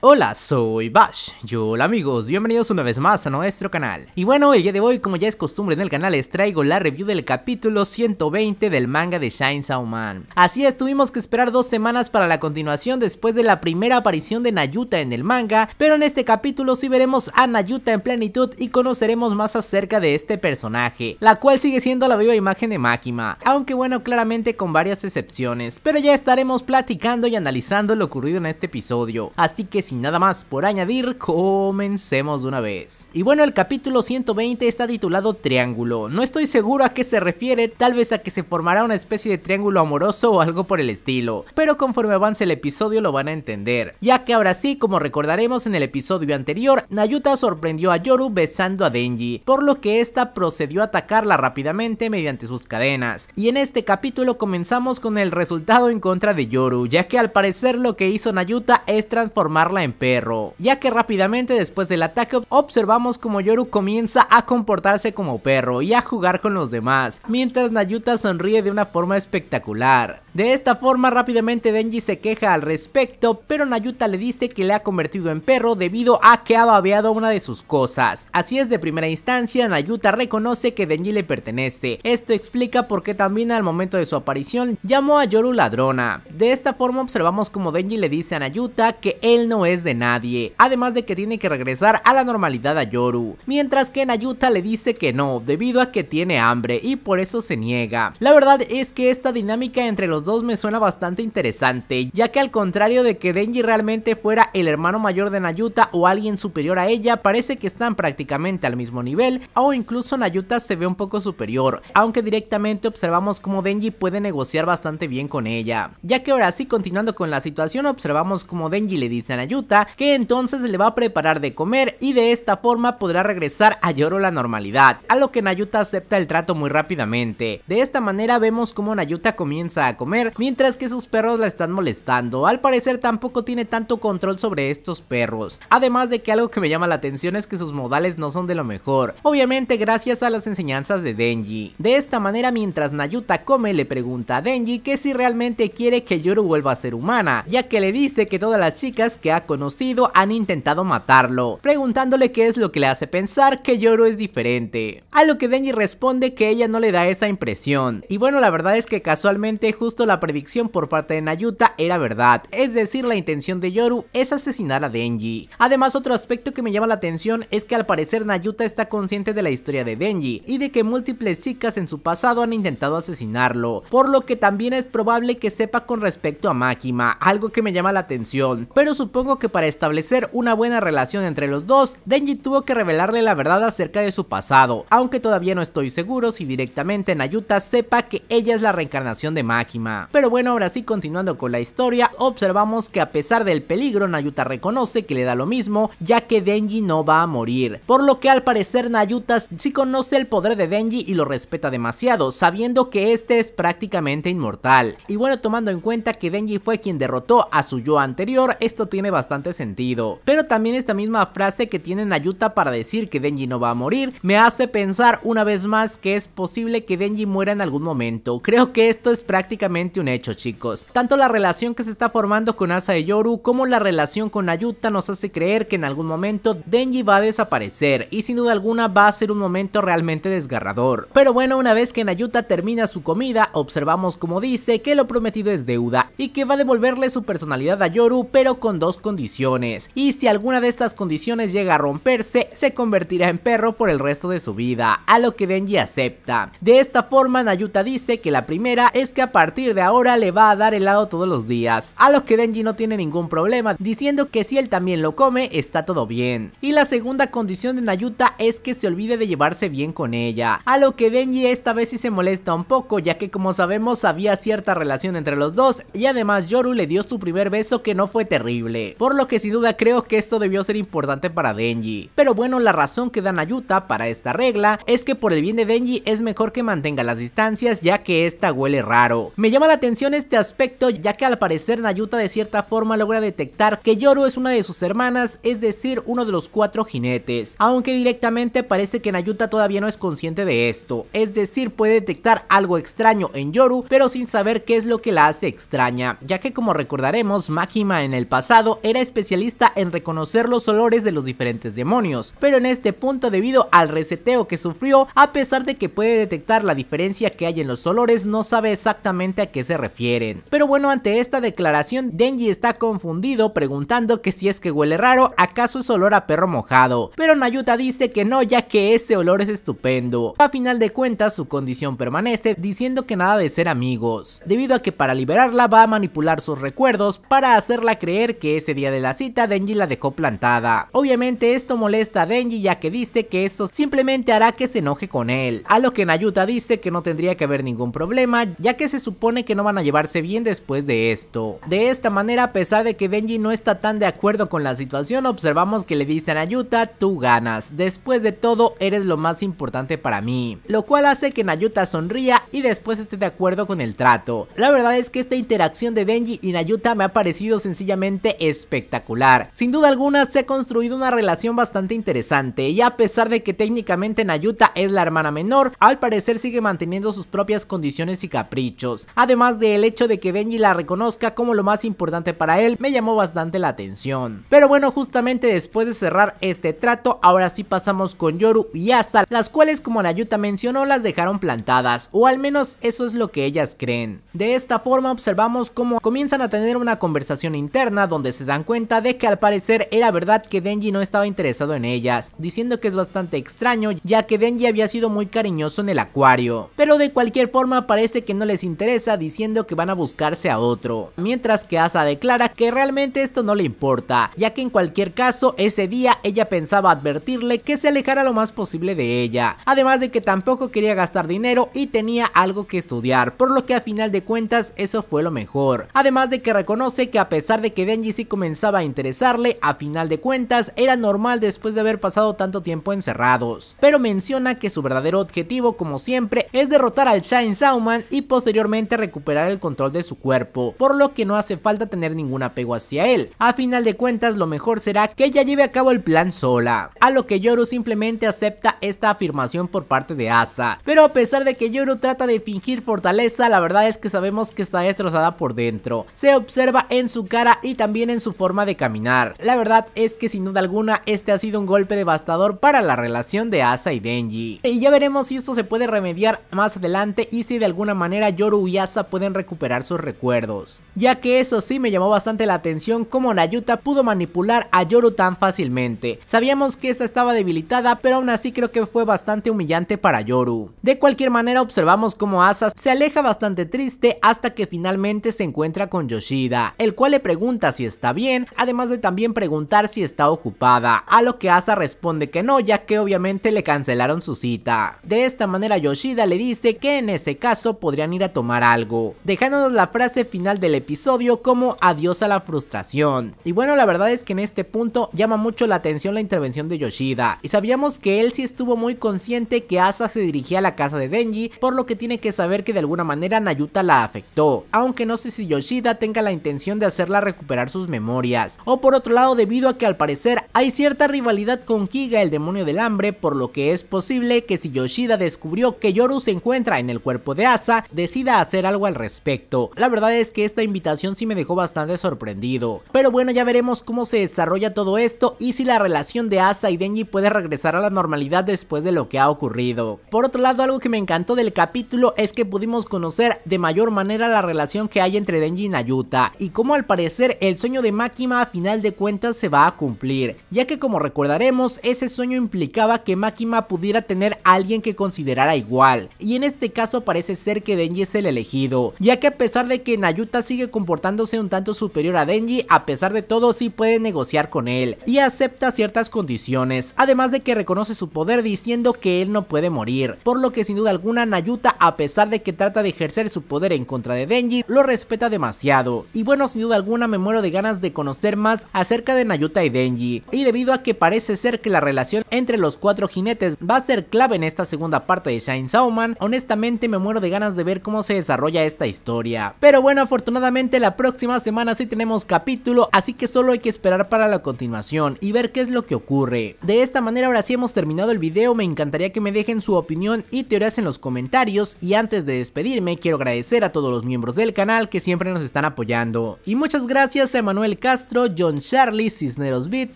Hola, soy Bash. Yo, hola amigos, bienvenidos una vez más a nuestro canal. Y bueno, el día de hoy, como ya es costumbre en el canal, les traigo la review del capítulo 120 del manga de shine Man. Así es, tuvimos que esperar dos semanas para la continuación después de la primera aparición de Nayuta en el manga, pero en este capítulo sí veremos a Nayuta en plenitud y conoceremos más acerca de este personaje, la cual sigue siendo la viva imagen de Makima, aunque bueno, claramente con varias excepciones, pero ya estaremos platicando y analizando lo ocurrido en este episodio, así que sin nada más por añadir, comencemos de una vez. Y bueno, el capítulo 120 está titulado Triángulo. No estoy seguro a qué se refiere, tal vez a que se formará una especie de triángulo amoroso o algo por el estilo, pero conforme avance el episodio lo van a entender, ya que ahora sí, como recordaremos en el episodio anterior, Nayuta sorprendió a Yoru besando a Denji, por lo que esta procedió a atacarla rápidamente mediante sus cadenas. Y en este capítulo comenzamos con el resultado en contra de Yoru, ya que al parecer lo que hizo Nayuta es transformarla en perro, ya que rápidamente después del ataque observamos como Yoru comienza a comportarse como perro y a jugar con los demás, mientras Nayuta sonríe de una forma espectacular. De esta forma rápidamente Denji se queja al respecto, pero Nayuta le dice que le ha convertido en perro debido a que ha babeado una de sus cosas. Así es de primera instancia Nayuta reconoce que Denji le pertenece, esto explica por qué también al momento de su aparición llamó a Yoru ladrona. De esta forma observamos como Denji le dice a Nayuta que él no es de nadie, además de que tiene que regresar a la normalidad a Yoru, mientras que Nayuta le dice que no, debido a que tiene hambre y por eso se niega. La verdad es que esta dinámica entre los dos me suena bastante interesante, ya que al contrario de que Denji realmente fuera el hermano mayor de Nayuta o alguien superior a ella, parece que están prácticamente al mismo nivel, o incluso Nayuta se ve un poco superior, aunque directamente observamos cómo Denji puede negociar bastante bien con ella. Ya que ahora sí, continuando con la situación, observamos cómo Denji le dice a Nayuta que entonces le va a preparar de comer y de esta forma podrá regresar a Yoro la normalidad, a lo que Nayuta acepta el trato muy rápidamente. De esta manera vemos cómo Nayuta comienza a comer, mientras que sus perros la están molestando, al parecer tampoco tiene tanto control sobre estos perros, además de que algo que me llama la atención es que sus modales no son de lo mejor, obviamente gracias a las enseñanzas de Denji. De esta manera mientras Nayuta come le pregunta a Denji que si realmente quiere que Yoru vuelva a ser humana, ya que le dice que todas las chicas que ha conocido han intentado matarlo, preguntándole qué es lo que le hace pensar que Yoro es diferente a lo que Denji responde que ella no le da esa impresión. Y bueno, la verdad es que casualmente justo la predicción por parte de Nayuta era verdad, es decir, la intención de Yoru es asesinar a Denji. Además, otro aspecto que me llama la atención es que al parecer Nayuta está consciente de la historia de Denji y de que múltiples chicas en su pasado han intentado asesinarlo, por lo que también es probable que sepa con respecto a Makima, algo que me llama la atención, pero supongo que para establecer una buena relación entre los dos, Denji tuvo que revelarle la verdad acerca de su pasado, aunque todavía no estoy seguro si directamente Nayuta sepa que ella es la reencarnación de Makima. Pero bueno, ahora sí, continuando con la historia, observamos que a pesar del peligro, Nayuta reconoce que le da lo mismo, ya que Denji no va a morir. Por lo que al parecer Nayuta sí conoce el poder de Denji y lo respeta demasiado, sabiendo que este es prácticamente inmortal. Y bueno, tomando en cuenta que Denji fue quien derrotó a su yo anterior, esto tiene bastante sentido. Pero también esta misma frase que tiene Nayuta para decir que Denji no va a morir, me hace pensar una vez más que es posible que Denji muera en algún momento. Creo que esto es prácticamente un hecho chicos. Tanto la relación que se está formando con Asa y Yoru como la relación con Ayuta nos hace creer que en algún momento Denji va a desaparecer y sin duda alguna va a ser un momento realmente desgarrador. Pero bueno, una vez que Nayuta termina su comida, observamos como dice que lo prometido es deuda y que va a devolverle su personalidad a Yoru pero con dos condiciones. Y si alguna de estas condiciones llega a romperse, se convertirá en perro por el resto de su vida a lo que Denji acepta. De esta forma Nayuta dice que la primera es que a partir de ahora le va a dar helado todos los días, a lo que Denji no tiene ningún problema, diciendo que si él también lo come está todo bien. Y la segunda condición de Nayuta es que se olvide de llevarse bien con ella, a lo que Denji esta vez sí se molesta un poco, ya que como sabemos había cierta relación entre los dos y además Yoru le dio su primer beso que no fue terrible, por lo que sin duda creo que esto debió ser importante para Denji. Pero bueno, la razón que da Nayuta para esta regla es que por el bien de Benji es mejor que mantenga las distancias ya que esta huele raro. Me llama la atención este aspecto ya que al parecer Nayuta de cierta forma logra detectar que Yoru es una de sus hermanas, es decir, uno de los cuatro jinetes, aunque directamente parece que Nayuta todavía no es consciente de esto, es decir, puede detectar algo extraño en Yoru, pero sin saber qué es lo que la hace extraña, ya que como recordaremos, Makima en el pasado era especialista en reconocer los olores de los diferentes demonios, pero en este punto debido al reseteo que sufrió, a pesar de que puede detectar la diferencia que hay en los olores, no sabe exactamente a qué se refieren. Pero bueno, ante esta declaración, Denji está confundido preguntando que si es que huele raro, acaso es olor a perro mojado. Pero Nayuta dice que no, ya que ese olor es estupendo. A final de cuentas, su condición permanece, diciendo que nada de ser amigos, debido a que para liberarla va a manipular sus recuerdos para hacerla creer que ese día de la cita Denji la dejó plantada. Obviamente esto molesta a Denji ya que dice que eso simplemente hará que se enoje con él. A lo que Nayuta dice que no tendría que haber ningún problema, ya que se supone que no van a llevarse bien después de esto. De esta manera, a pesar de que Benji no está tan de acuerdo con la situación, observamos que le dice a Nayuta, tú ganas, después de todo eres lo más importante para mí. Lo cual hace que Nayuta sonría y después esté de acuerdo con el trato. La verdad es que esta interacción de Benji y Nayuta me ha parecido sencillamente espectacular. Sin duda alguna se ha construido una relación bastante interesante y a pesar de que técnicamente Nayuta Ayuta es la hermana menor, al parecer sigue manteniendo sus propias condiciones y caprichos. Además del hecho de que Benji la reconozca como lo más importante para él, me llamó bastante la atención. Pero bueno, justamente después de cerrar este trato, ahora sí pasamos con Yoru y Asa, las cuales como Nayuta mencionó las dejaron plantadas, o al menos eso es lo que ellas creen. De esta forma observamos cómo comienzan a tener una conversación interna donde se dan cuenta de que al parecer era verdad que Denji no estaba interesado en ellas, diciendo que es bastante extraño ya que Denji había sido muy cariñoso en el acuario, pero de cualquier forma parece que no les interesa diciendo que van a buscarse a otro, mientras que Asa declara que realmente esto no le importa, ya que en cualquier caso ese día ella pensaba advertirle que se alejara lo más posible de ella, además de que tampoco quería gastar dinero y tenía algo que estudiar, por lo que a final de cuentas eso fue lo mejor, además de que reconoce que a pesar de que Denji sí comenzaba a interesarle, a final de cuentas era normal después de haber pasado tanto tiempo encerrados, pero menciona que su verdadero objetivo, como siempre, es derrotar al Shine Sauman y posteriormente recuperar el control de su cuerpo, por lo que no hace falta tener ningún apego hacia él. A final de cuentas, lo mejor será que ella lleve a cabo el plan sola, a lo que Yoru simplemente acepta esta afirmación por parte de Asa. Pero a pesar de que Yoru trata de fingir fortaleza, la verdad es que sabemos que está destrozada por dentro. Se observa en su cara y también en su forma de caminar. La verdad es que sin duda alguna este ha sido un golpe devastador para la relación de Asa y de y ya veremos si esto se puede remediar más adelante y si de alguna manera Yoru y Asa pueden recuperar sus recuerdos. Ya que eso sí me llamó bastante la atención cómo Nayuta pudo manipular a Yoru tan fácilmente. Sabíamos que esta estaba debilitada pero aún así creo que fue bastante humillante para Yoru. De cualquier manera observamos cómo Asa se aleja bastante triste hasta que finalmente se encuentra con Yoshida, el cual le pregunta si está bien, además de también preguntar si está ocupada, a lo que Asa responde que no ya que obviamente le cancela su cita. De esta manera Yoshida le dice que en ese caso podrían ir a tomar algo, dejándonos la frase final del episodio como adiós a la frustración. Y bueno, la verdad es que en este punto llama mucho la atención la intervención de Yoshida, y sabíamos que él sí estuvo muy consciente que Asa se dirigía a la casa de Denji, por lo que tiene que saber que de alguna manera Nayuta la afectó, aunque no sé si Yoshida tenga la intención de hacerla recuperar sus memorias, o por otro lado debido a que al parecer hay cierta rivalidad con Kiga el demonio del hambre, por lo que es es posible que si Yoshida descubrió que Yoru se encuentra en el cuerpo de Asa, decida hacer algo al respecto. La verdad es que esta invitación sí me dejó bastante sorprendido. Pero bueno, ya veremos cómo se desarrolla todo esto y si la relación de Asa y Denji puede regresar a la normalidad después de lo que ha ocurrido. Por otro lado, algo que me encantó del capítulo es que pudimos conocer de mayor manera la relación que hay entre Denji y Nayuta y cómo al parecer el sueño de Makima a final de cuentas se va a cumplir, ya que como recordaremos, ese sueño implicaba que Makima pudiera tener alguien que considerara igual, y en este caso parece ser que Denji es el elegido, ya que a pesar de que Nayuta sigue comportándose un tanto superior a Denji, a pesar de todo sí puede negociar con él, y acepta ciertas condiciones, además de que reconoce su poder diciendo que él no puede morir, por lo que sin duda alguna Nayuta a pesar de que trata de ejercer su poder en contra de Denji, lo respeta demasiado, y bueno sin duda alguna me muero de ganas de conocer más acerca de Nayuta y Denji, y debido a que parece ser que la relación entre los cuatro jinetes va a ser clave en esta segunda parte de Shine Sauman. Honestamente me muero de ganas de ver cómo se desarrolla esta historia. Pero bueno, afortunadamente la próxima semana sí tenemos capítulo, así que solo hay que esperar para la continuación y ver qué es lo que ocurre. De esta manera ahora sí hemos terminado el video, me encantaría que me dejen su opinión y teorías en los comentarios y antes de despedirme quiero agradecer a todos los miembros del canal que siempre nos están apoyando. Y muchas gracias a Manuel Castro, John Charlie, Cisneros Beat,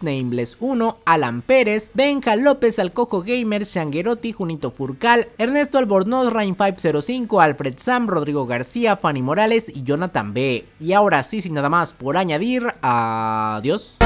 Nameless 1, Alan Pérez, Benja López, Alcojo Game, Gamer, Junito Furcal, Ernesto Albornoz, Rain505, Alfred Sam, Rodrigo García, Fanny Morales y Jonathan B. Y ahora sí, sin nada más por añadir, adiós.